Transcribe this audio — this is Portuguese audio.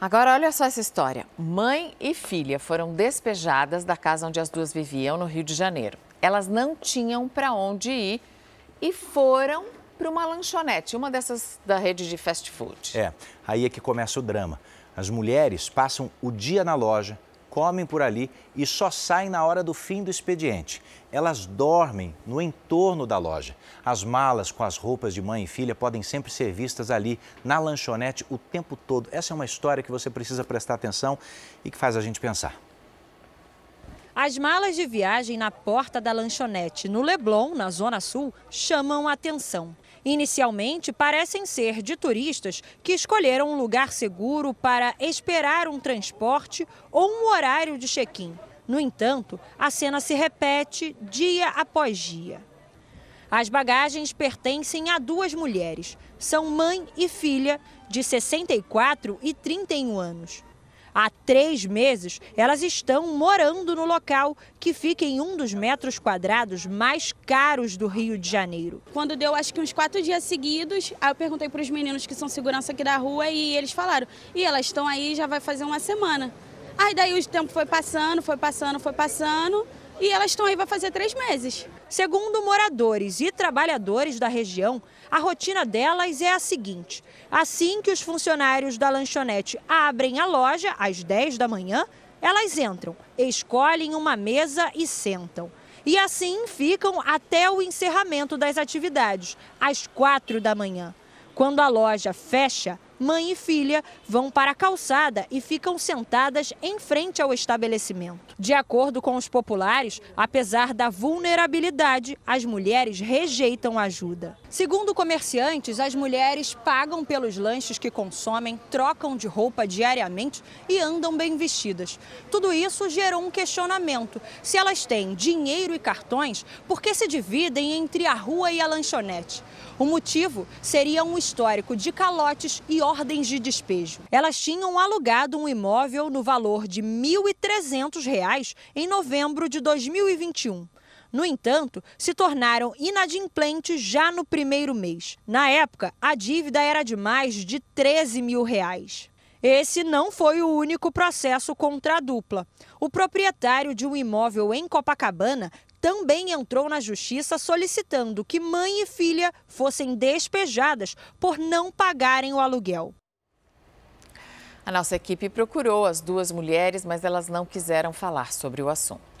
Agora, olha só essa história. Mãe e filha foram despejadas da casa onde as duas viviam, no Rio de Janeiro. Elas não tinham para onde ir e foram para uma lanchonete, uma dessas da rede de fast food. É, aí é que começa o drama. As mulheres passam o dia na loja, comem por ali e só saem na hora do fim do expediente. Elas dormem no entorno da loja. As malas com as roupas de mãe e filha podem sempre ser vistas ali na lanchonete o tempo todo. Essa é uma história que você precisa prestar atenção e que faz a gente pensar. As malas de viagem na porta da lanchonete no Leblon, na Zona Sul, chamam a atenção. Inicialmente, parecem ser de turistas que escolheram um lugar seguro para esperar um transporte ou um horário de check-in. No entanto, a cena se repete dia após dia. As bagagens pertencem a duas mulheres. São mãe e filha, de 64 e 31 anos. Há três meses, elas estão morando no local, que fica em um dos metros quadrados mais caros do Rio de Janeiro. Quando deu, acho que uns quatro dias seguidos, eu perguntei para os meninos que são segurança aqui da rua e eles falaram: e elas estão aí já vai fazer uma semana. Aí daí o tempo foi passando, foi passando, foi passando e elas estão aí vai fazer três meses. Segundo moradores e trabalhadores da região, a rotina delas é a seguinte: assim que os funcionários da lanchonete abrem a loja às 10 da manhã, elas entram, escolhem uma mesa e sentam. E assim ficam até o encerramento das atividades, às quatro da manhã. Quando a loja fecha, mãe e filha vão para a calçada e ficam sentadas em frente ao estabelecimento. De acordo com os populares, apesar da vulnerabilidade, as mulheres rejeitam ajuda. Segundo comerciantes, as mulheres pagam pelos lanches que consomem, trocam de roupa diariamente e andam bem vestidas. Tudo isso gerou um questionamento: se elas têm dinheiro e cartões, por que se dividem entre a rua e a lanchonete? O motivo seria um histórico de calotes e ordens de despejo. Elas tinham alugado um imóvel no valor de R$ 1.300 em novembro de 2021. No entanto, se tornaram inadimplentes já no primeiro mês. Na época, a dívida era de mais de 13 mil reais. Esse não foi o único processo contra a dupla. O proprietário de um imóvel em Copacabana também entrou na justiça solicitando que mãe e filha fossem despejadas por não pagarem o aluguel. A nossa equipe procurou as duas mulheres, mas elas não quiseram falar sobre o assunto.